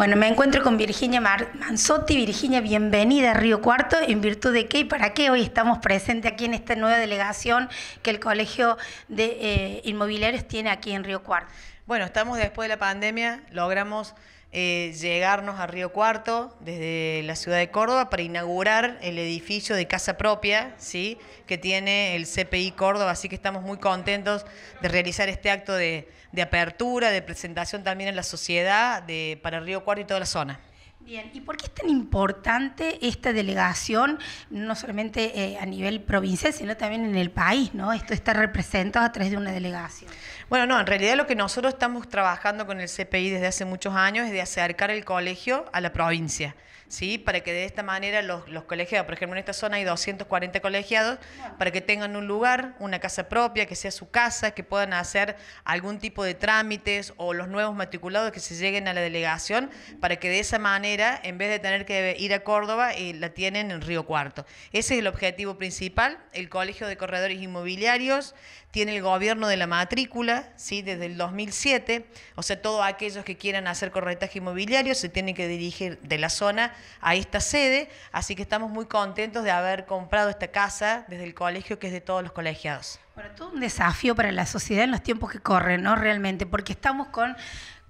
Bueno, me encuentro con Virginia Manzotti. Virginia, bienvenida a Río Cuarto. ¿En virtud de qué y para qué hoy estamos presentes aquí en esta nueva delegación que el Colegio de eh, Inmobiliarios tiene aquí en Río Cuarto? Bueno, estamos después de la pandemia, logramos eh, llegarnos a Río Cuarto desde la ciudad de Córdoba para inaugurar el edificio de casa propia ¿sí? que tiene el CPI Córdoba, así que estamos muy contentos de realizar este acto de, apertura, de presentación también en la sociedad de, para Río Cuarto y toda la zona. Bien, ¿y por qué es tan importante esta delegación, no solamente eh, a nivel provincial, sino también en el país, ¿no? Esto está representado a través de una delegación. Bueno, no, en realidad lo que nosotros estamos trabajando con el CPI desde hace muchos años es de acercar el colegio a la provincia, ¿sí? Para que de esta manera los, los colegiados, por ejemplo, en esta zona hay 240 colegiados, para que tengan un lugar, una casa propia, que sea su casa, que puedan hacer algún tipo de trámites o los nuevos matriculados que se lleguen a la delegación, para que de esa manera en vez de tener que ir a Córdoba, eh, la tienen en Río Cuarto. Ese es el objetivo principal. El Colegio de Corredores Inmobiliarios tiene el gobierno de la matrícula, ¿sí? desde el 2007. O sea, todos aquellos que quieran hacer corretaje inmobiliario se tienen que dirigir de la zona a esta sede. Así que estamos muy contentos de haber comprado esta casa desde el colegio, que es de todos los colegiados. Bueno, todo un desafío para la sociedad en los tiempos que corren, ¿no? Realmente, porque estamos con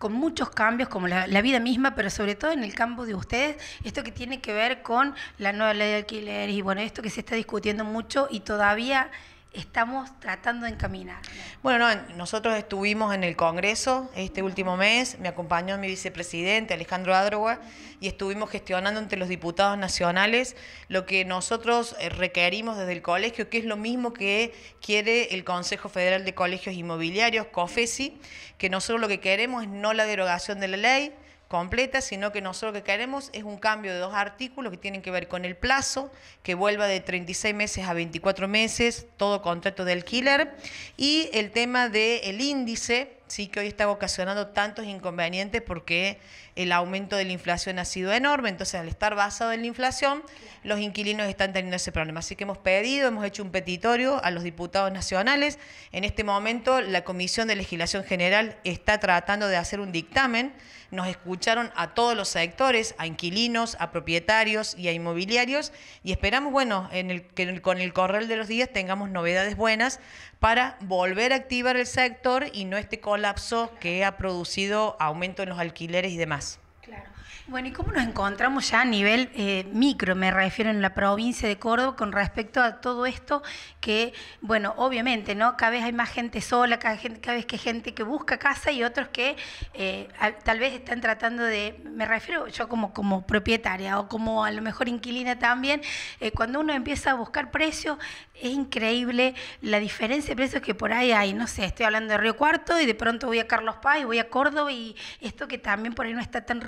con muchos cambios, como la, vida misma, pero sobre todo en el campo de ustedes, esto que tiene que ver con la nueva ley de alquileres, y bueno, esto que se está discutiendo mucho y todavía estamos tratando de encaminar. Bueno, nosotros estuvimos en el Congreso este último mes, me acompañó mi vicepresidente Alejandro Adroga y estuvimos gestionando entre los diputados nacionales lo que nosotros eh, requerimos desde el colegio, que es lo mismo que quiere el Consejo Federal de Colegios Inmobiliarios, COFESI, que nosotros lo que queremos es no la derogación de la ley, completa, sino que nosotros lo que queremos es un cambio de dos artículos que tienen que ver con el plazo, que vuelva de 36 meses a 24 meses, todo contrato de alquiler, y el tema del el índice, sí que hoy está ocasionando tantos inconvenientes porque el aumento de la inflación ha sido enorme, entonces al estar basado en la inflación, los inquilinos están teniendo ese problema. Así que hemos pedido, hemos hecho un petitorio a los diputados nacionales. En este momento la Comisión de Legislación General está tratando de hacer un dictamen. Nos escucharon a todos los sectores, a inquilinos, a propietarios y a inmobiliarios y esperamos, bueno, en el, que con el correr de los días tengamos novedades buenas para volver a activar el sector y no este colapso que ha producido aumento en los alquileres y demás. Claro. Bueno, ¿y cómo nos encontramos ya a nivel eh, micro, me refiero en la provincia de Córdoba, con respecto a todo esto que, bueno, obviamente, ¿no? Cada vez hay más gente sola, cada, vez que hay gente que busca casa y otros que eh, tal vez están tratando de, me refiero yo como, como propietaria o como a lo mejor inquilina también, eh, cuando uno empieza a buscar precios, es increíble la diferencia de precios que por ahí hay. No sé, estoy hablando de Río Cuarto y de pronto voy a Carlos Paz y voy a Córdoba y esto que también por ahí no está tan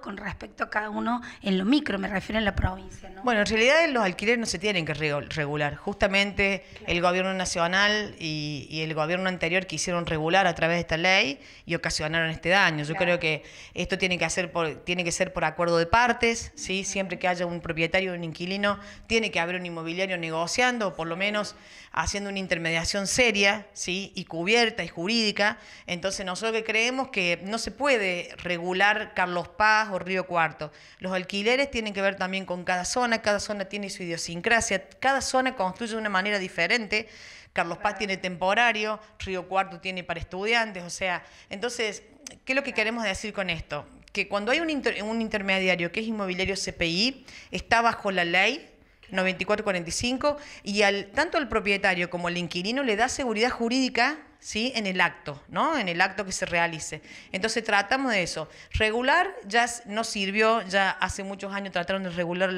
con respecto a cada uno en lo micro, me refiero a la provincia. Bueno, en realidad los alquileres no se tienen que regular. Justamente el gobierno nacional y, el gobierno anterior quisieron regular a través de esta ley y ocasionaron este daño. Yo creo que esto tiene que, hacer tiene que ser por acuerdo de partes, ¿sí? siempre que haya un propietario o un inquilino, tiene que haber un inmobiliario negociando por lo menos haciendo una intermediación seria ¿sí? y cubierta y jurídica. Entonces nosotros creemos que no se puede regular, Carlos Carlos Paz o Río Cuarto. Los alquileres tienen que ver también con cada zona, cada zona tiene su idiosincrasia, cada zona construye de una manera diferente. Carlos Paz tiene temporario, Río Cuarto tiene para estudiantes, o sea, entonces, ¿qué es lo que queremos decir con esto? Que cuando hay un, intermediario que es inmobiliario CPI, está bajo la ley 9445 y al, tanto el propietario como el inquilino le da seguridad jurídica ¿sí? en el acto, ¿no? en el acto que se realice. Entonces tratamos de eso. Regular ya no sirvió, ya hace muchos años trataron de regular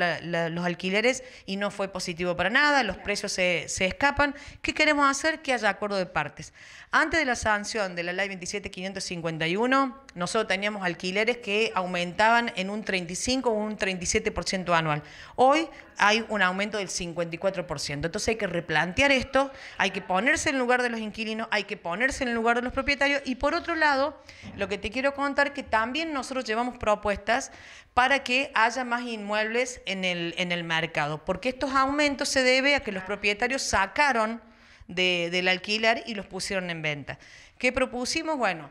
los alquileres y no fue positivo para nada, los precios se, se escapan. ¿Qué queremos hacer? Que haya acuerdo de partes. Antes de la sanción de la ley 27551, nosotros teníamos alquileres que aumentaban en un 35 o un 37% anual. Hoy hay un aumento del 54%. Entonces hay que replantear esto, hay que ponerse en lugar de los inquilinos, hay que ponerse en el lugar de los propietarios. Y por otro lado, lo que te quiero contar que también nosotros llevamos propuestas para que haya más inmuebles en el, en el mercado, porque estos aumentos se debe a que los propietarios sacaron del alquiler y los pusieron en venta. ¿Qué propusimos? Bueno,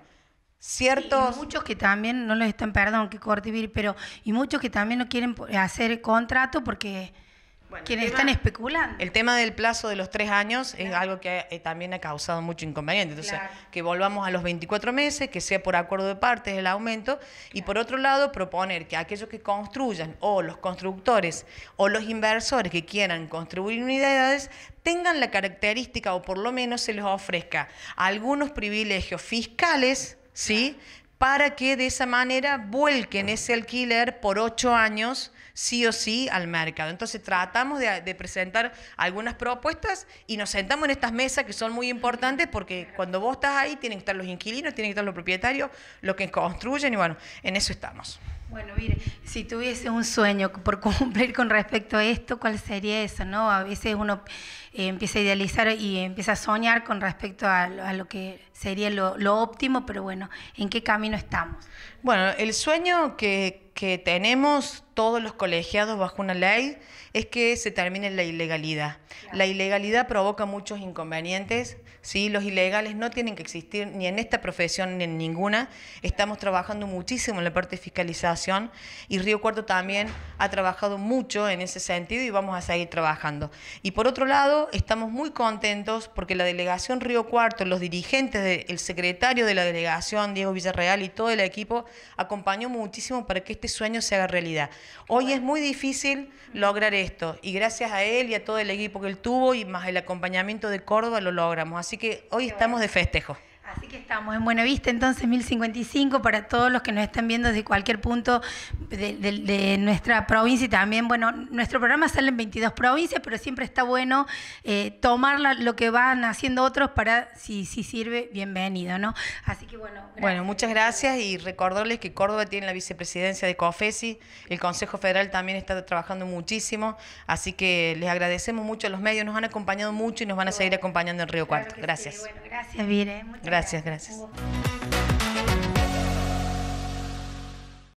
ciertos... muchos que también no les están, perdón que corte, pero y muchos que también no quieren hacer contrato porque quienes están especulando. El tema del plazo de los tres años es algo que eh, también ha causado mucho inconveniente. Entonces, que volvamos a los 24 meses, que sea por acuerdo de partes el aumento. Y por otro lado, proponer que aquellos que construyan, o los constructores, o los inversores que quieran construir unidades, tengan la característica, o por lo menos se les ofrezca algunos privilegios fiscales, ¿sí? Para que de esa manera vuelquen ese alquiler por ocho años sí o sí al mercado. Entonces tratamos de, presentar algunas propuestas y nos sentamos en estas mesas que son muy importantes porque cuando vos estás ahí tienen que estar los inquilinos, tienen que estar los propietarios, los que construyen y bueno, en eso estamos. Bueno, mire, si tuviese un sueño por cumplir con respecto a esto, ¿cuál sería eso? No? A veces uno eh, empieza a idealizar y empieza a soñar con respecto a, lo que sería lo, óptimo, pero bueno, ¿en qué camino estamos? Bueno, el sueño que, que tenemos todos los colegiados bajo una ley es que se termine la ilegalidad. La ilegalidad provoca muchos inconvenientes, ¿sí? los ilegales no tienen que existir ni en esta profesión ni en ninguna. Estamos trabajando muchísimo en la parte de fiscalización y Río Cuarto también ha trabajado mucho en ese sentido y vamos a seguir trabajando. Y por otro lado, estamos muy contentos porque la delegación Río Cuarto, los dirigentes, el secretario de la delegación, Diego Villarreal y todo el equipo, acompañó muchísimo para que este sueño se haga realidad. Hoy es muy difícil lograr esto y gracias a él y a todo el equipo que él tuvo y más el acompañamiento de Córdoba lo logramos. Así que hoy estamos de festejo. Así que estamos en Buena Vista, entonces 1055, para todos los que nos están viendo desde cualquier punto de, nuestra provincia y también, bueno, nuestro programa sale en 22 provincias, pero siempre está bueno eh, tomar lo que van haciendo otros para, si, si sirve, bienvenido, ¿no? Así que bueno. Bueno, muchas gracias y recordarles que Córdoba tiene la vicepresidencia de COFESI, el Consejo Federal también está trabajando muchísimo, así que les agradecemos mucho a los medios, nos han acompañado mucho y nos van a seguir acompañando en Río Cuarto. gracias. gracias, Vire. gracias. Gracias, gracias.